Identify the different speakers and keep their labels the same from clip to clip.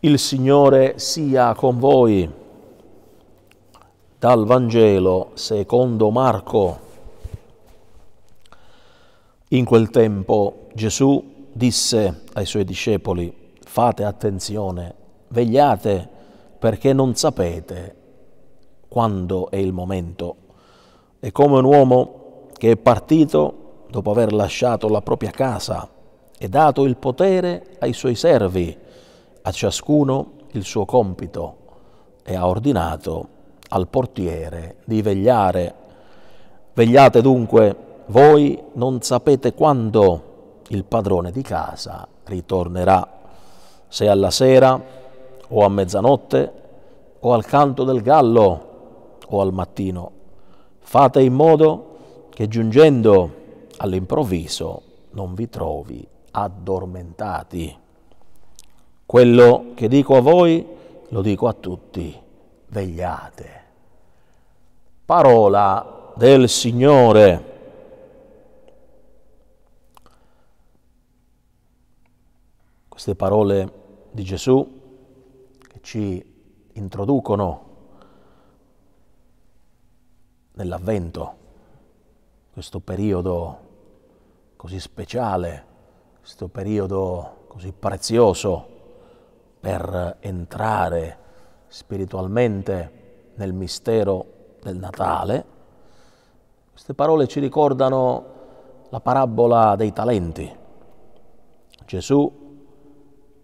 Speaker 1: Il Signore sia con voi. Dal Vangelo secondo Marco. In quel tempo Gesù disse ai suoi discepoli, fate attenzione, vegliate perché non sapete quando è il momento. È come un uomo che è partito dopo aver lasciato la propria casa e dato il potere ai suoi servi a ciascuno il suo compito e ha ordinato al portiere di vegliare. Vegliate dunque, voi non sapete quando il padrone di casa ritornerà, se alla sera o a mezzanotte o al canto del gallo o al mattino. Fate in modo che giungendo all'improvviso non vi trovi addormentati. Quello che dico a voi lo dico a tutti, vegliate. Parola del Signore. Queste parole di Gesù che ci introducono nell'avvento, questo periodo così speciale, questo periodo così prezioso per entrare spiritualmente nel mistero del Natale. Queste parole ci ricordano la parabola dei talenti. Gesù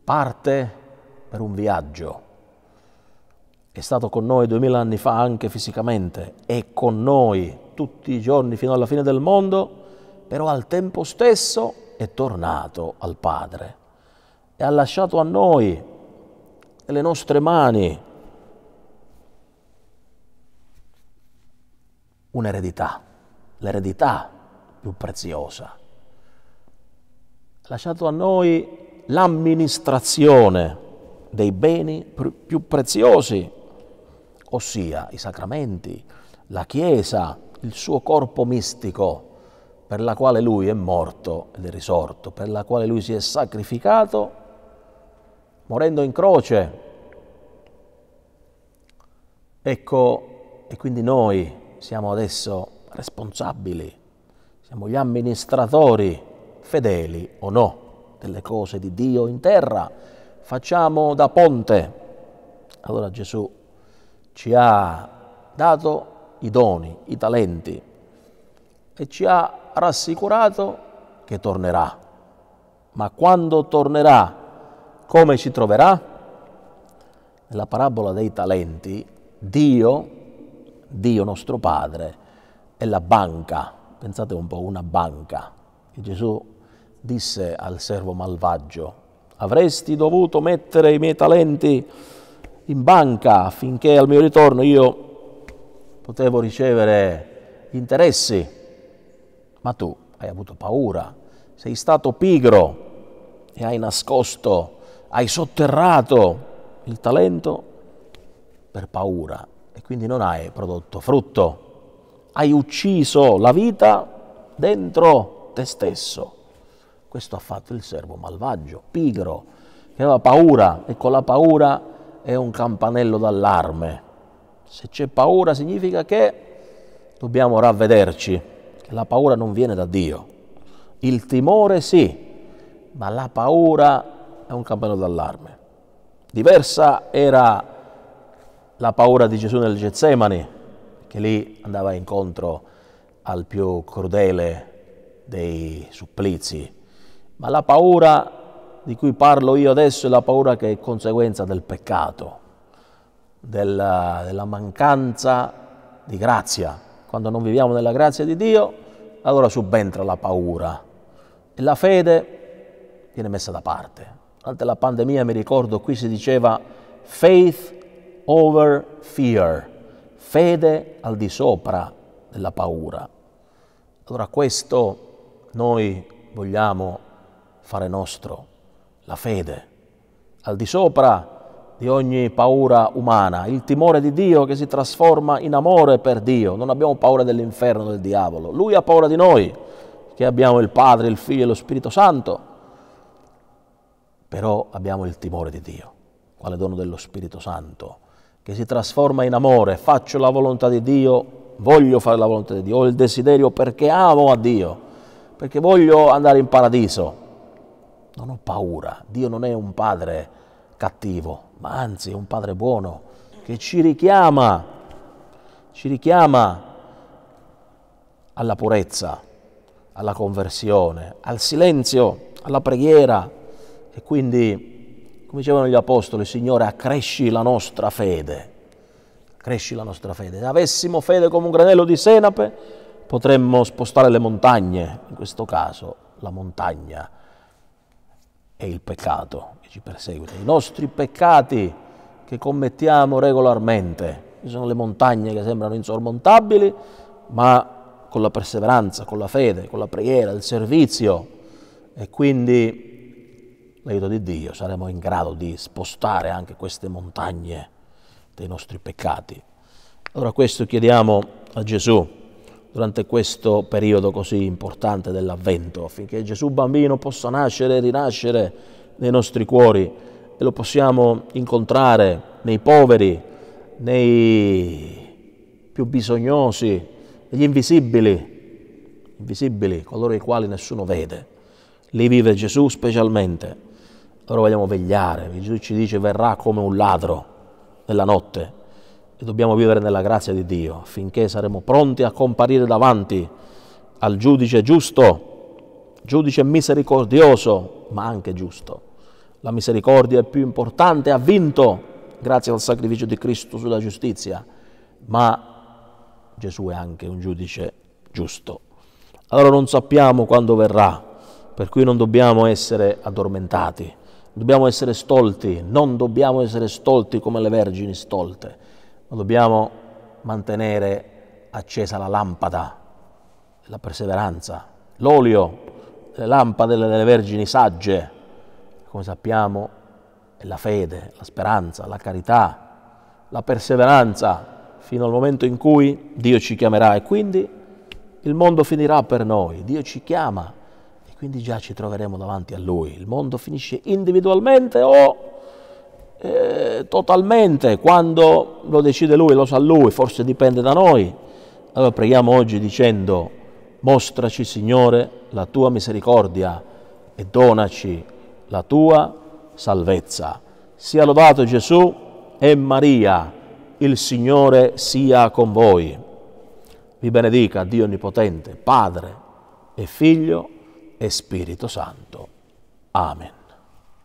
Speaker 1: parte per un viaggio. È stato con noi duemila anni fa anche fisicamente, è con noi tutti i giorni fino alla fine del mondo, però al tempo stesso è tornato al Padre e ha lasciato a noi nelle nostre mani un'eredità, l'eredità più preziosa. Lasciato a noi l'amministrazione dei beni più preziosi, ossia i sacramenti, la Chiesa, il suo corpo mistico per la quale lui è morto ed è risorto, per la quale lui si è sacrificato morendo in croce. Ecco, e quindi noi siamo adesso responsabili, siamo gli amministratori fedeli o no delle cose di Dio in terra, facciamo da ponte. Allora Gesù ci ha dato i doni, i talenti e ci ha rassicurato che tornerà. Ma quando tornerà come ci troverà? Nella parabola dei talenti, Dio, Dio nostro Padre, è la banca, pensate un po', una banca. E Gesù disse al servo malvagio, avresti dovuto mettere i miei talenti in banca affinché al mio ritorno io potevo ricevere interessi, ma tu hai avuto paura, sei stato pigro e hai nascosto hai sotterrato il talento per paura e quindi non hai prodotto frutto. Hai ucciso la vita dentro te stesso. Questo ha fatto il servo malvagio, pigro, che aveva paura e con la paura è un campanello d'allarme. Se c'è paura significa che dobbiamo ravvederci, che la paura non viene da Dio. Il timore sì, ma la paura è un campanello d'allarme. Diversa era la paura di Gesù nel Getsemani, che lì andava incontro al più crudele dei supplizi, ma la paura di cui parlo io adesso è la paura che è conseguenza del peccato, della, della mancanza di grazia. Quando non viviamo nella grazia di Dio, allora subentra la paura e la fede viene messa da parte durante la pandemia mi ricordo qui si diceva faith over fear, fede al di sopra della paura. Allora questo noi vogliamo fare nostro, la fede, al di sopra di ogni paura umana, il timore di Dio che si trasforma in amore per Dio. Non abbiamo paura dell'inferno, del diavolo. Lui ha paura di noi, che abbiamo il Padre, il Figlio e lo Spirito Santo però abbiamo il timore di Dio, quale dono dello Spirito Santo, che si trasforma in amore, faccio la volontà di Dio, voglio fare la volontà di Dio, ho il desiderio perché amo a Dio, perché voglio andare in paradiso. Non ho paura, Dio non è un padre cattivo, ma anzi è un padre buono che ci richiama, ci richiama alla purezza, alla conversione, al silenzio, alla preghiera, e quindi, come dicevano gli apostoli, Signore, accresci la nostra fede. Accresci la nostra fede. Se avessimo fede come un granello di senape, potremmo spostare le montagne, in questo caso la montagna è il peccato che ci perseguita. I nostri peccati che commettiamo regolarmente, ci sono le montagne che sembrano insormontabili, ma con la perseveranza, con la fede, con la preghiera, il servizio e quindi l'aiuto di Dio saremo in grado di spostare anche queste montagne dei nostri peccati. Allora questo chiediamo a Gesù durante questo periodo così importante dell'avvento, affinché Gesù bambino possa nascere e rinascere nei nostri cuori e lo possiamo incontrare nei poveri, nei più bisognosi, negli invisibili, invisibili, coloro i quali nessuno vede. Lì vive Gesù specialmente però vogliamo vegliare. Gesù ci dice verrà come un ladro nella notte e dobbiamo vivere nella grazia di Dio affinché saremo pronti a comparire davanti al giudice giusto, giudice misericordioso, ma anche giusto. La misericordia è più importante, ha vinto grazie al sacrificio di Cristo sulla giustizia, ma Gesù è anche un giudice giusto. Allora non sappiamo quando verrà, per cui non dobbiamo essere addormentati dobbiamo essere stolti, non dobbiamo essere stolti come le vergini stolte, ma dobbiamo mantenere accesa la lampada, la perseveranza, l'olio, le lampade delle vergini sagge, come sappiamo, è la fede, la speranza, la carità, la perseveranza fino al momento in cui Dio ci chiamerà e quindi il mondo finirà per noi, Dio ci chiama quindi già ci troveremo davanti a lui. Il mondo finisce individualmente o eh, totalmente quando lo decide lui, lo sa lui, forse dipende da noi. Allora preghiamo oggi dicendo, mostraci Signore la tua misericordia e donaci la tua salvezza. Sia lodato Gesù e Maria, il Signore sia con voi. Vi benedica Dio Onnipotente, Padre e Figlio e Spirito Santo. Amen.